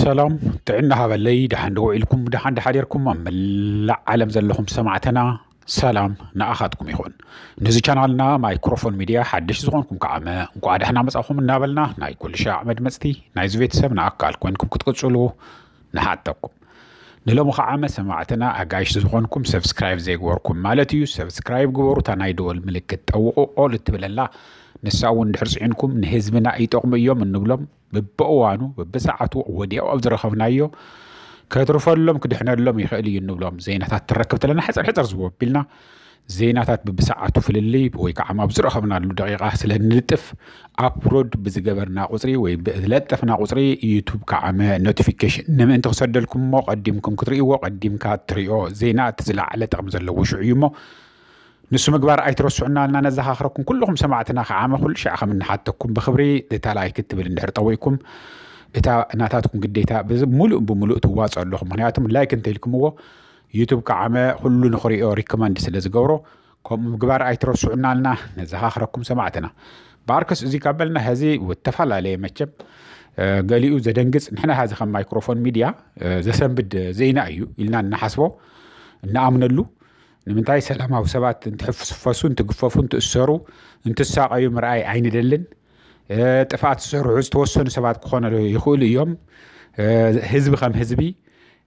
ሰላም ጥዕና ሃበለይ ድሓን ደውዒ ኢልኩም ድሓን ድሓደርኩም ኣብ መላእ ዓለም ዘለኹም ሰማዕትና ሰላም ንኣኻትኩም ይኹን ንዚ ቻናልና ማይክሮፎን ሚድያ ሓድሽ ዝኾንኩም ከዓ እንኳ ድሕና መፃኹም እናበልና ናይ ኩሉ ሻዕ መድመፅቲ ናይ ዚ ቤተሰብ ንኣካል ኮይንኩም ክትቅፅሉ ንሓጠኩም ንሎሚ ከዓ መሰማዕትና ኣጋይሽ ዝኾንኩም ሰብስክራይብ ዘይገበርኩም ማለት እዩ ሰብስክራይብ ግበሩ እታ ናይ ደወል ምልክት ጠውቑ ኦል እትብለላ ንሳ እውን ድሕር ፅዒንኩም ንህዝብና ይጠቕሙ እዮም እንብሎም ببقوانو ببسعتو وديو أبدر خفنايو كترفو اللوم كدحنا اللوم يخيلي ينو لوم زيناتات تركب تلنا حزر حزر زوو بلنا زيناتات ببسعتو في اللي بوي كعما بزر خفنا اللو دقيقة سلن نلتف أبرود بزقبر ناقصري وي بإذلتف ناقصري يوتيوب كعما نوتيفيكيشن نما انت خسر دلكم مو قديمكم كتريو قديمكات تريو زينات زلا على تغمزل لو شعيمو ንሱ ምግባር ኣይትረስዑና ኢልና ነዘኻኽረኩም ኩልኹም ሰማዕትና ከዓመ ኩሉ ሸዕኸ ምንሓተኩም ብክብሪ እታ ላይክ ትብል እንድሕር ጠወይኩም እታ እናታትኩም ግዴታ ሙሉእ ብሙሉእ ትዋፅ ኣለኹም ምክንያቱም ላይክ እንተኢልኩምዎ ዩቱብ ከዓመ ኩሉ ንክሪኦ ሪኮመንድ ስለ ዝገብሮ ከምኡ ምግባር ኣይትረስዑና ኢልና ነዘኻኽረኩም ሰማዕትና በኣርከስ እዚ ካብ በልና ሕዚ ዝተፈላለየ መቸም ገሊኡ ዘደንግፅ ንሕና ሕዚ ከም ማይክሮፎን ሚድያ ዘሰንብድ ዜና እዩ ኢልና እናሓስቦ እናኣምነሉ نمنت أي سلام أو سبات أنت حفظ فاسو أنت قفافو أنت أسرو أنت الساق أي مرأي عيني دلن تفعت آه، السر عز توسن سبات كخونا يقول اليوم آه، هزب خم هزبي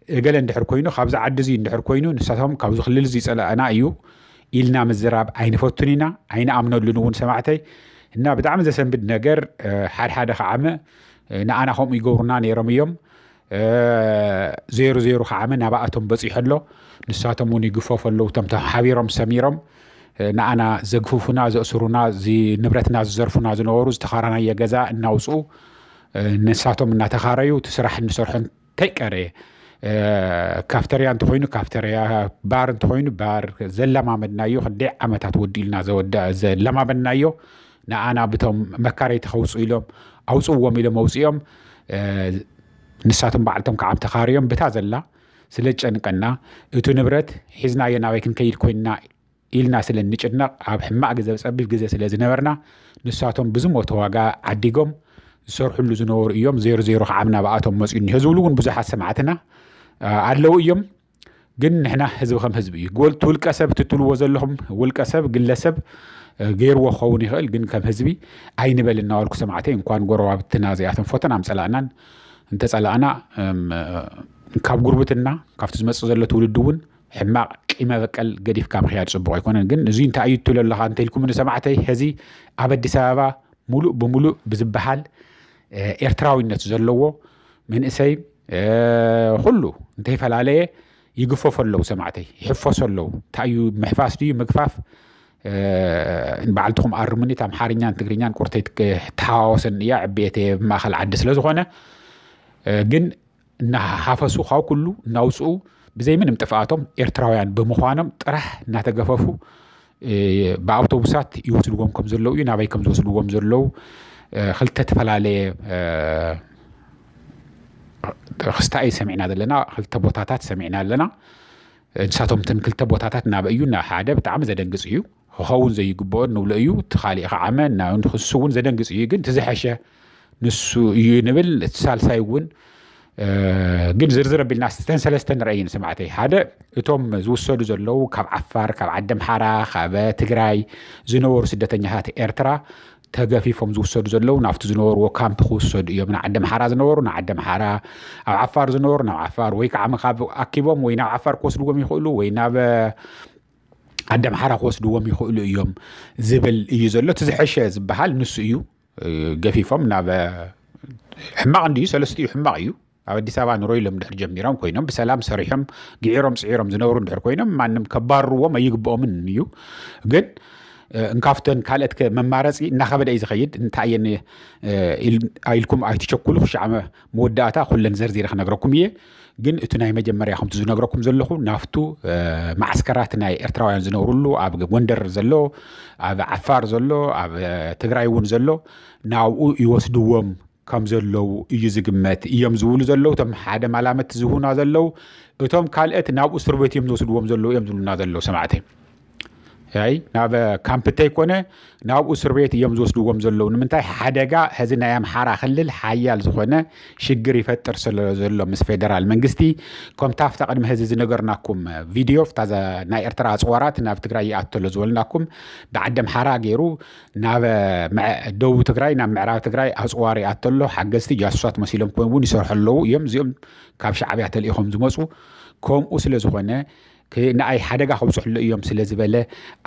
قال عند حركوينو خابز عد زي عند حركوينو نساتهم كابز خلل زي سأل أنا أيو إلنا مزراب عين فوتنينا عين أمن اللنون سمعتي إن بدعم زي سنبد نجر حال حال خامة نا أنا هم يجورنا نيرم يوم ዜሮ ዜሮ ከዓመ ናብኣቶም በፂሑ ኣሎ ንሳቶም እውን ይግፈፍ ኣለው ቶም ሓቢሮም ሰሚሮም ንኣና ዘግፉፉና ዘእስሩና ንብረትና ዝዘርፉና ዝነበሩ ዝተኻራናየ ገዛ እናውፁ ንሳቶም እናተኻረዩ እቲ ስራሕ እንሰርሖ እንተይቀረየ ካፍተርያ እንተኮይኑ ካፍተርያ ባር እንተኮይኑ ባር ዘለማመድናዮ ክንደይ ዓመታት ወዲ ኢልና ዘለማመድናዮ ንኣና ብቶም መካረይቲ ከውፁ ኢሎም ኣውፅዎም ኢሎም ኣውፅኦም ንሳቶም በዓልቶም ከዓ ተኻርዮም ብታ ዘላ ስለ ጨንቀና እቲ ንብረት ሒዝናዮ ናበይ ክንከይድ ኮይንና ኢልና ስለ ንጭነቕ ኣብ ሕማቅ ግዜ ብፀቢብ ግዜ ስለ ዝነበርና ንሳቶም ብዝሞተ ዋጋ ዓዲጎም ዝሰርሕሉ ዝነበሩ እዮም ዜሮ ዜሮ ከዓ ናብኣቶም መፅኡ እኒሄ ዝብሉ እውን ብዙሓት ሰማዕትና ኣለው እዮም ግን ንሕና ህዝቢ ከም ህዝቢ እዩ ጎልቲ ውልቀ ሰብ ትትልዎ ዘለኹም ውልቀ ሰብ ግለሰብ ገይርዎ ክኸውን ይኽእል ግን ከም ህዝቢ ኣይንበል እናበልኩ ሰማዕተይ እንኳን ጎረባብትና እዚኣቶም ፎተን ኣምፀላእናን እንተጸላእና ካብ ጉርብትና ካብቲ ዝመፅ ዘሎ ትውልድ እውን ሕማቅ ቂመ በቀል ገዲፍካ ምክያድ ፅቡቅ ኣይኮነን ግን እዚ እንታይ እዩ ትብለ ኣለካ እንተልኩም ንሰማዕተይ ሕዚ ኣብ ኣዲስ ኣበባ ሙሉእ ብሙሉእ ብዝበሃል ኤርትራዊነት ዘለዎ መንእሰይ ኩሉ እንተይፈላለየ ይግፈፉ ኣለዉ ሰማዕተይ ይሕፈሱ ኣለዉ እንታይ እዩ ምሕፋስ ድዩ ምግፋፍ በዓልትኩም ኣርሙኒት ኣምሓርኛን ትግርኛን ቁርተይ ተሓዋወሰን እያ ዕብየተ ብማእኸል ዓዲ ስለዝኮነ جن نحافسو خاو كلو نوسو بزي من امتفاعتهم ارتراويان بمخوانم ترح نتقففو بأوتوبسات يوصلوهم كم زلو ينابي كم زوصلوهم زلو خلتت فلالي خستاي سمعنا دلنا خلتت بوتاتات سمعنا لنا نساتهم تن كلتت بوتاتات نابئيو نحادة بتعام زدن قصيو خوون زي قبون نولئيو تخالي اخ عمان نا نخصوون زدن قصيو قن تزحشة نسو ينبل اتصال سايون جن زرزر بالناس تن رأيين سمعتي هذا يتم زوسو زلو كاب عفار كاب عدم حارة كاب تقراي زنور سدتن يهات ارترا تغفي فم زوسو زلو نافت زنور وكامب خوصو يوم عدم حارة زنور عدم حارة او عفار زنور نو عفار ويك عم خاب اكيبوم وينا عفار كوس لغم يخلو وينا ب عندما حرق وسدوهم يخلو يوم زبل يزلو تزحشة زبهال نسو يوم gafiifam ናብ ሕማቕ እንድዩ ሰለስቲኡ ሕማቕ እዩ ኣብ ኣዲስ ኣበባ ንሮ ኢሎም ድሕር ጀሚሮም ኮይኖም ብሰላም ሰሪሖም ግዒሮም ስዒሮም ዝነብሩ እንድሕር ኮይኖም ማንም ከባርዎም ኣይግብኦምን እዩ ግን نكافتن كالت كممارسي نخبد اي زخيد نتعين ايلكم اي تشكلو خش عما موداتا خلن زرزي رخ نقراكم يه جن اتناي مجمري خم تزو نقراكم زلو نافتو معسكرات ناي ارتراوين زنو رولو عب وندر زلو عب عفار زلو عب تقرأي زلو ناو يوسدوهم كم زلو يزق مات يوم زول زلو تم حدا ملامت زهون زلو وتم كالت ناو اسربتي يوم زول زلو يوم نازلو سمعتي ታይ ናብ ካምፕ እንተይኮነ ናብኡ እስር ቤት እዮም ዝወስድዎም ዘለዉ ንምንታይ ሓደጋ ሕዚ ናይ ኣምሓራ ክልል ሓያል ዝኾነ ሽግር ይፈጥር ስለ ዘሎ ምስ ፌደራል መንግስቲ ከምታ ፍታ ቅድሚ ሕዚ ዝነገርናኩም ቪድዮ ናይ ኤርትራ ኣፅዋራት ናብ ትግራይ ይኣተሎ ዝበልናኩም ብዓዲ ኣምሓራ ገይሩ ናብ ደቡብ ትግራይ ናብ ምዕራብ ትግራይ ኣፅዋር ይኣተሎ ሓገዝቲ ጃሱሳት መሲሎም ኮይኑ እውን ይሰርሑ ኣለዉ እዮም እዚኦም ካብ ሻዕብያ ተልኢኹም ዝመፁ ከምኡ ስለ ዝኾነ ንኣይ ሓደጋ ከብፅሕሉ እዮም ስለ ዝበለ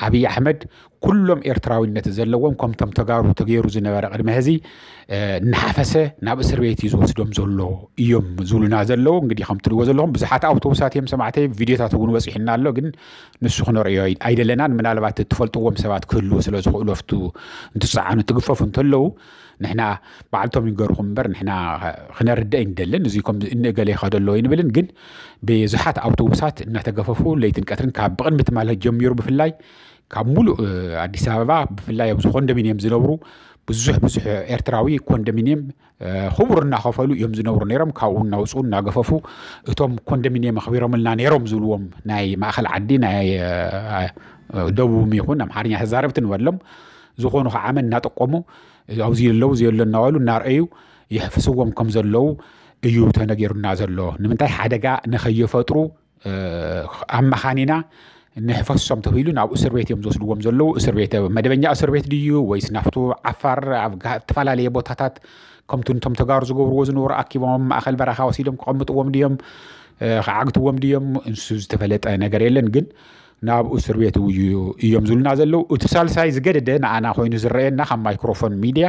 ኣብዪ ኣሕመድ ኩሎም ኤርትራዊነት ዘለዎም ከምቶም ተጋሩ ተገይሩ ዝነበረ ቅድሚ ሕዚ እናሓፈሰ ናብ እስር ቤት እዩ ዝወስዶም ዘሎ እዮም ዝብሉና ዘለው እንግዲህ ከም ትሪእዎ ዘለኹም ብዙሓት ኣውቶቡሳት እዮም ሰማዕተይ ቪድዮታት እውን ወፂሕና ኣሎ ግን ንሱ ክነሪዮ ኣይደለናን ምናልባት እትፈልጥዎም ሰባት ክህልዎ ስለ ዝኽእሉ ኣፍቱ እንትፀዓኑ ትግፈፉ እንተለዉ ንሕና በዓልቶም ይንገርኹም እምበር ንሕና ክነርዳእ ይንደልን እዚ እንእገለ ይኸዶ ኣለዎ ይንብልን ግን ብዙሓት ኣውቶቡሳት እናተገፈፉ ለይትን ቀትርን ካብ ብቕድሚት ማለት ጀሚሩ ብፍላይ ካብ ሙሉእ ኣዲስ ኣበባ ብፍላይ ኣብዚ ኮንዶሚንየም ዝነብሩ ብዙሕ ብዙሕ ኤርትራዊ ኮንዶሚንየም ክቡር እናኸፈሉ እዮም ዝነብሩ ነይሮም ካብኡ እናውፁ እናገፈፉ እቶም ኮንዶሚንየም ኣኽቢሮምልና ነይሮም ዝብልዎም ናይ ማእኸል ዓዲ ናይ ደቡብም ይኹን ኣምሓርኛ ተዛረብቲ ንበሎም ዝኾኑ ከዓ መን እናጠቆሙ ኣብዚ ኣለዉ እዚ የሎ እናበሉ እናርአዩ የሕፍስዎም ከም ዘለዉ እዩ ተነጊሩና ዘሎ ንምንታይ ሓደጋ ንኸየፈጥሩ ኣመኻኒና ንሕፈሶም ተባሂሉ ናብ እስር ቤት እዮም ዝወስድዎም ዘለዉ እስር ቤት መደበኛ እስር ቤት ድዩ ወይስ ናፍቱ ዓፋር ኣብ ዝተፈላለየ ቦታታት ከምቲ ንቶም ተጋሩ ዝገብርዎ ዝነበሩ ኣኪቦም ማእኸል በረኻ ወሲዶም ክቐምጥዎም ድዮም ክዓግትዎም ድዮም እንሱ ዝተፈለጠ ነገር የለን ግን ናብኡ ስርቤት ውዩ እዮም ዝብሉና ዘለው እቲ ሳልሳይ ዝገደደ ንዓና ኮይኑ ዝረአየና ካብ ማይክሮፎን ሚድያ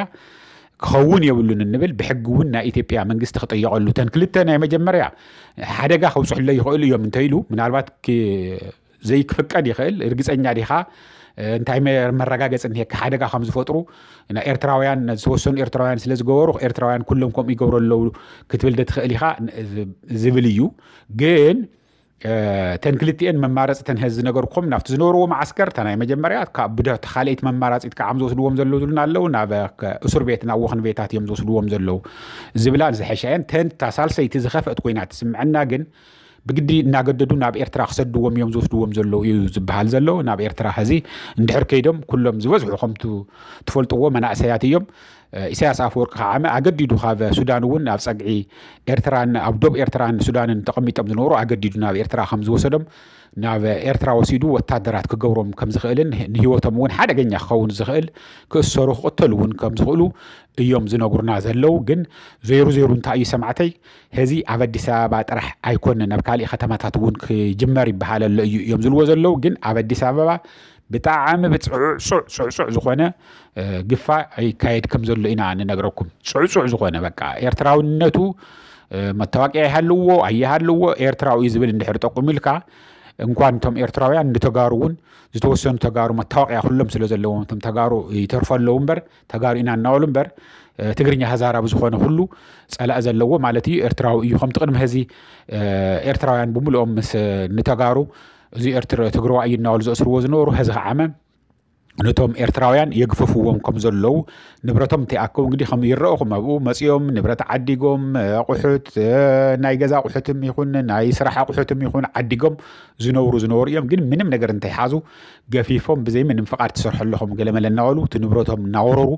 ክኸውን የብሉን እንብል ብሕጊ እውን ናይ ኢትዮጵያ መንግስቲ ክጠየቀሉ ተን ክልተ ናይ መጀመርያ ሓደጋ ከብፅሕሎ ይኽእሉ እዮም እንተኢሉ ምናልባት ዘይክፍቀድ ይኽእል እርግፀኛ ዲኻ እንታይ መረጋገፂ እኒሄካ ሓደጋ ከም ዝፈጥሩ ኤርትራውያን ዝተወሰኑ ኤርትራውያን ስለ ዝገበሩ ኤርትራውያን ኩሎም ከምኡ ይገብሩ ኣለው ክትብል ደትኽእል ኢኻ ዝብል እዩ ግን ተን ክልቲኤን መማረፅተን ህዚ ኩም ናብቲ ዝነበርዎ ማዓስከር እታ ናይ መጀመርያ ካብ ካልአይቲ መማራፂት ከዓ ዝወስድዎም ዘለዉ ዝብሉና ኣለው ናብ እሱር ቤት ናብ ወክን ቤታት እዮም ዝወስድዎም ዘለው ዝብላ ዝሐሻየን ተን እታ ሳልሰይቲ ዝኸፍአት ኮይና ትስምዐና ግን ብግዲ እናገደዱ ናብ ኤርትራ ክሰድዎም እዮም ዝወስድዎም ዘለዉ እዩ ዝበሃል ዘሎ ናብ ኤርትራ ሕዚ እንድሕር ከይዶም ኩሎም ዝበዝሑ ከም ትፈልጥዎ መናእሰያት እዮም ኢሳያስ ኣፈወርቂ ከዓመ ኣገዲዱ ካብ ሱዳን እውን ኣብ ፀግዒ ኤርትራን ኣብ ዶብ ኤርትራን ሱዳንን ተቐሚጦም ዝነብሩ ኣገዲዱ ናብ ኤርትራ ከም ዝወሰዶም ናብ ኤርትራ ወሲዱ ወታደራት ክገብሮም ከም ዝኽእልን ንሂወቶም እውን ሓደገኛ ክኸውን ዝኽእል ክእሰሩ ክቅተሉ እውን ከም ዝኽእሉ እዮም ዝነግሩና ዘለው ግን ዜሩ ዜሩ እንታይ እዩ ሰማዕተይ ሕዚ ኣብ ኣዲስ ኣበባ ጥራሕ ኣይኮነን ኣብ ካሊእ ከተማታት እውን ክጅመር ይበሃል ኣሎ እዩ እዮም ዝልዎ ዘለው ግን ኣብ ኣዲስ ኣበባ ብጣዕሚ ብፅዕፁዕ ፅዕፁዕ ዝኾነ ግፋ ይካየድ ከም ዘሎ ኢና ንነግረኩም ፅዕፅዕ ዝኾነ በቃ ኤርትራውነቱ መታወቅያ ይሃለዎ ኣይሃለዎ ኤርትራዊ እዩ ዝብል እንድሕር ጠቁሙ ኢልካ እንኳን እቶም ኤርትራውያን ንተጋሩ እውን ዝተወሰኑ ተጋሩ መታወቅያ ኩሎም ስለ ዘለዎም እቶም ተጋሩ ይተርፈ ኣለዉ እምበር ተጋሩ ኢና እናበሉ እምበር ትግርኛ ሃዛራ ብዝኾነ ኩሉ ፀላእ ዘለዎ ማለት እዩ ኤርትራዊ እዩ ከምቲ ቅድሚ ሕዚ ኤርትራውያን ብምልኦም ምስ ንተጋሩ እዚ ትግርዋ እዩ እናበሉ ዘእስርዎ ዝነበሩ ሕዚ ከዓመ ነቶም ኤርትራውያን የግፍፍዎም ከም ዘለዉ ንብረቶም እንተይኣከቡ እንግዲ ከም ይረአኹም ኣብኡ መፂኦም ንብረት ዓዲጎም ኣቑሑት ናይ ገዛ ኣቑሑትም ይኹን ናይ ስራሕ ኣቑሑትም ይኹን ዓዲጎም ዝነብሩ ዝነበሩ እዮም ግን ምንም ነገር እንተይሓዙ ገፊፎም ብዘይ ምንም ፍቓድ ትሰርሐለኹም ገለመለ እናበሉ እቲ ንብረቶም እናወረሩ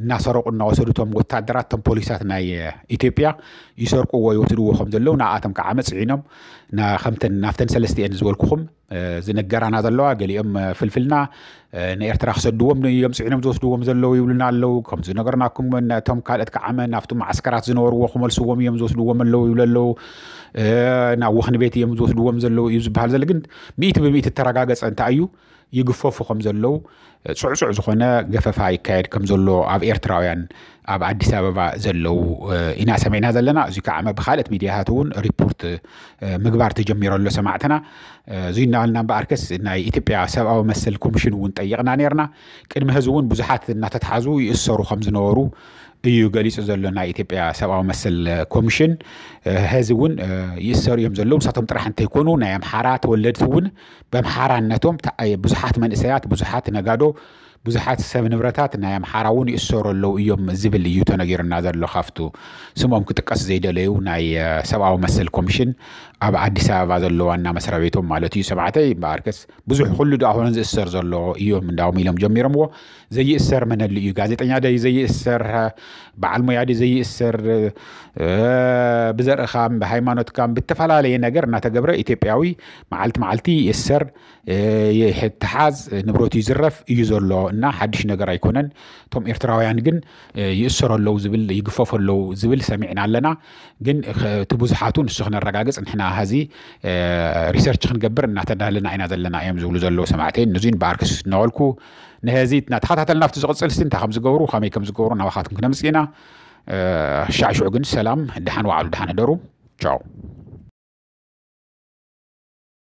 ناسرقوا ناسرتهم وتدراتهم بوليسات ناي إثيوبيا يسرقوا ويوتروا وهم دلوا نعاتهم كعمل سعينهم نا خمتن نافتن سلستي أنزول كخم زين الجرا نازلوا قال يوم فلفلنا نيرت راح سدوا من يوم سعينهم زوس دوا مزلوا يقولنا لو كم زين الجرا ناكم من تهم كالت كعمل نافتو معسكرات زين وروا خم السوام يوم زوس دوا من لو يقول لو نا وحن بيتي يوم زوس دوا مزلوا يزبح هذا ميت بميت التراجع أنت ይግፈፉ ከም ዘለው ስዕስዕ ዝኾነ ገፈፋ ይካየድ ከም ዘሎ ኣብ ኤርትራውያን ኣብ ኣዲስ ኣበባ ዘለው ኢና ሰሚዕና ዘለና እዚ ከዓ ብካልኦት ሚድያታት እውን ሪፖርት ምግባር ተጀሚሮ ኣሎ ሰማዕትና እዚ እናበልና እምበኣርከስ ናይ ኢትዮጵያ ሰብኣዊ መሰል ኮሚሽን እውን ጠይቕና ነርና ቅድሚ ህዚ እውን ብዙሓት እናተተሓዙ ይእሰሩ ከም ዝነበሩ እዩ ገሊፁ ዘሎ ናይ ኢትዮጵያ ሰብኣዊ መስል ኮሚሽን ሕዚ እውን ይእሰሩ እዮም ዘለዉ ንሳቶም ጥራሕ እንተይኮኑ ናይ ኣምሓራ ተወለድቲ እውን ብኣምሓራነቶም ብዙሓት መንእሰያት ብዙሓት ነጋዶ ብዙሓት ሰብ ንብረታት ናይ ኣምሓራ እውን ይእሰሩ ኣለው እዮም ዝብል እዩ ተነጊርና ዘሎ ካፍቱ ስሞም ክጥቀስ ዘይደለዩ ናይ ሰብኣዊ መሰል ኮሚሽን ኣብ ኣዲስ ኣበባ ዘሎ ዋና መስሪያ ቤቶም ማለት እዩ ሰብዓተይ በኣርከስ ብዙሕ ኩሉ ዶ ኣሁን ዝእሰር ዘሎ እዮም እንዳዎም ኢሎም ጀሚሮምዎ ዘይእሰር መነሊ እዩ ጋዜጠኛ ደ ዘይእሰር በዓል ሞያ ደ ዘይእሰር ብዘርእኻም ብሃይማኖትካም ብተፈላለየ ነገር እናተገብረ ኢትዮጵያዊ መዓልቲ መዓልቲ ይእሰር ይትሓዝ ንብረት እዩ ዝረፍ እዩ ዘሎ كلنا حدش نجر يكونن توم إرتراوي عن جن يأسر اللو زبل يقفف اللو زبل سمعنا لنا جن تبوز حاتون سخن الرجاجس إحنا هذي ريسيرش خن جبر إن حتى لنا عنا زلنا أيام زول زل لو سمعتين نزين باركس نقولكو نهزيت نتحدث حتى النفط زغط سلسين تخمس جورو خمي كم زجورو نواخاتكم كنا مسكينا شعشوع جن سلام دحان وعلو دحان درو تشاو